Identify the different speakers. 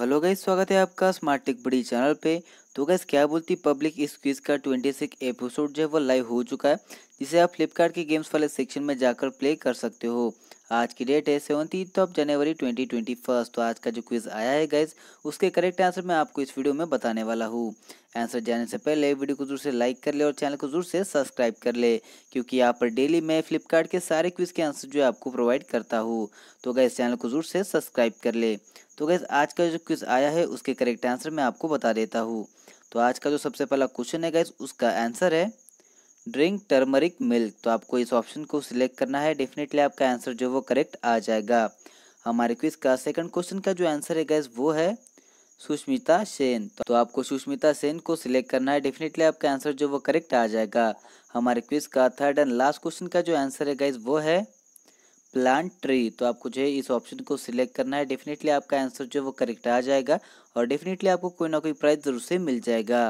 Speaker 1: hello गई स्वागत है आपका स्मार्ट टिक बड़ी चैनल पे तो गैस क्या बोलती पब्लिक इस क्विज का ट्वेंटी सिक्स एपिसोड जो है वो लाइव हो चुका है जिसे आप फ्लिपकार्ट के गेम्स वाले सेक्शन में जाकर प्ले कर सकते हो आज की डेट है seventeen of January twenty twenty first तो आज का जो क्विज आया है गैस उसके करेक्ट आंसर मैं आपको इस वीडियो में बताने वाला हूँ आंसर जाने से पहले वीडियो को जरूर से लाइक कर ले और चैनल को जरूर से सब्सक्राइब कर ले क्योंकि यहाँ पर डेली मैं फ्लिपकार्ट के सारे क्विज के आंसर जो है आपको प्रोवाइड करता हूँ तो गैस चैनल को जरूर से सब्सक्राइब कर ले तो गैस आज का जो क्विज आया है उसके करेक्ट आंसर मैं आपको बता देता हूँ तो आज का जो सबसे पहला क्वेश्चन है गैस उसका आंसर है ड्रिंक टर्मरिक मिल्क तो आपको इस ऑप्शन को सिलेक्ट करना है डेफिनेटली आपका आंसर जो वो करेक्ट आ जाएगा हमारे क्विज का सेकंड क्वेश्चन का जो आंसर है गैस वो है सुष्मिता सेन तो आपको सुष्मिता सेन को सिलेक्ट करना है डेफिनेटली आपका आंसर जो वो करेक्ट आ जाएगा हमारे क्विज का थर्ड एंड लास्ट क्वेश्चन का जो आंसर है गैस वो है प्लांट ट्री तो आपको जो है इस ऑप्शन को सिलेक्ट करना है डेफिनेटली आपका आंसर जो है वो करेक्ट आ जाएगा और डेफिनेटली आपको कोई ना कोई प्राइज जरूर से मिल जाएगा